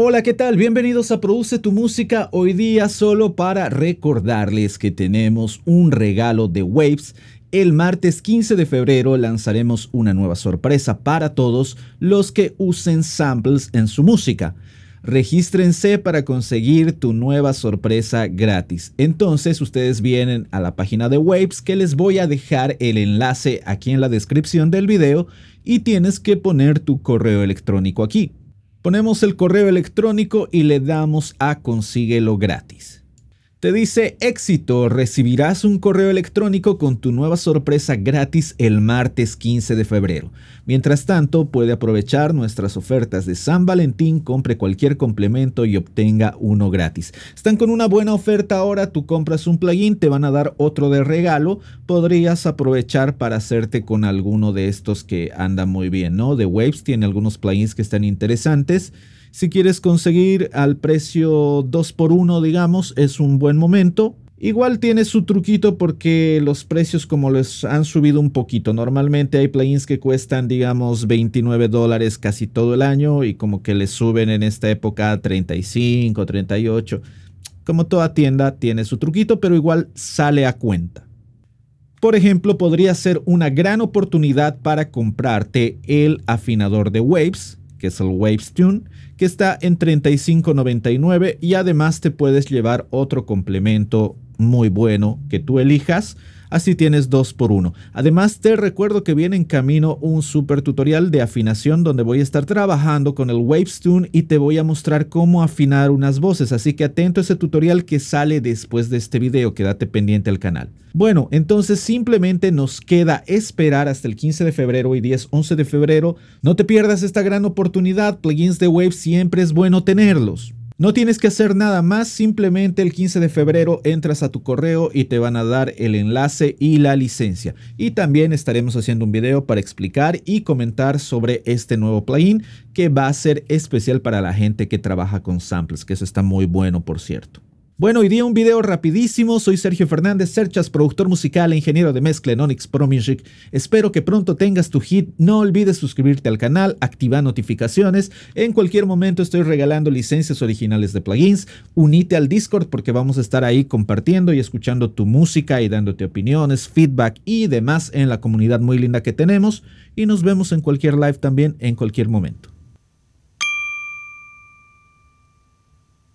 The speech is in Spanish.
Hola, ¿qué tal? Bienvenidos a Produce tu Música. Hoy día solo para recordarles que tenemos un regalo de Waves. El martes 15 de febrero lanzaremos una nueva sorpresa para todos los que usen samples en su música. Regístrense para conseguir tu nueva sorpresa gratis. Entonces ustedes vienen a la página de Waves que les voy a dejar el enlace aquí en la descripción del video y tienes que poner tu correo electrónico aquí. Ponemos el correo electrónico y le damos a consíguelo gratis. Te dice éxito, recibirás un correo electrónico con tu nueva sorpresa gratis el martes 15 de febrero. Mientras tanto, puede aprovechar nuestras ofertas de San Valentín, compre cualquier complemento y obtenga uno gratis. Están con una buena oferta ahora, tú compras un plugin, te van a dar otro de regalo, podrías aprovechar para hacerte con alguno de estos que anda muy bien, ¿no? De Waves tiene algunos plugins que están interesantes. Si quieres conseguir al precio 2x1, digamos, es un buen momento. Igual tiene su truquito porque los precios como les han subido un poquito. Normalmente hay plugins que cuestan digamos 29 dólares casi todo el año y como que les suben en esta época 35, 38. Como toda tienda tiene su truquito, pero igual sale a cuenta. Por ejemplo, podría ser una gran oportunidad para comprarte el afinador de Waves que es el Waves Tune, que está en 35.99 y además te puedes llevar otro complemento muy bueno que tú elijas Así tienes dos por uno. Además, te recuerdo que viene en camino un super tutorial de afinación donde voy a estar trabajando con el Wavestune y te voy a mostrar cómo afinar unas voces. Así que atento a ese tutorial que sale después de este video. Quédate pendiente al canal. Bueno, entonces simplemente nos queda esperar hasta el 15 de febrero y 10, 11 de febrero. No te pierdas esta gran oportunidad. Plugins de Wave siempre es bueno tenerlos. No tienes que hacer nada más, simplemente el 15 de febrero entras a tu correo y te van a dar el enlace y la licencia. Y también estaremos haciendo un video para explicar y comentar sobre este nuevo plugin que va a ser especial para la gente que trabaja con samples, que eso está muy bueno por cierto. Bueno, hoy día un video rapidísimo. Soy Sergio Fernández Serchas, productor musical e ingeniero de mezcla en Onyx Pro Music. Espero que pronto tengas tu hit. No olvides suscribirte al canal, activa notificaciones. En cualquier momento estoy regalando licencias originales de plugins. Unite al Discord porque vamos a estar ahí compartiendo y escuchando tu música y dándote opiniones, feedback y demás en la comunidad muy linda que tenemos. Y nos vemos en cualquier live también en cualquier momento.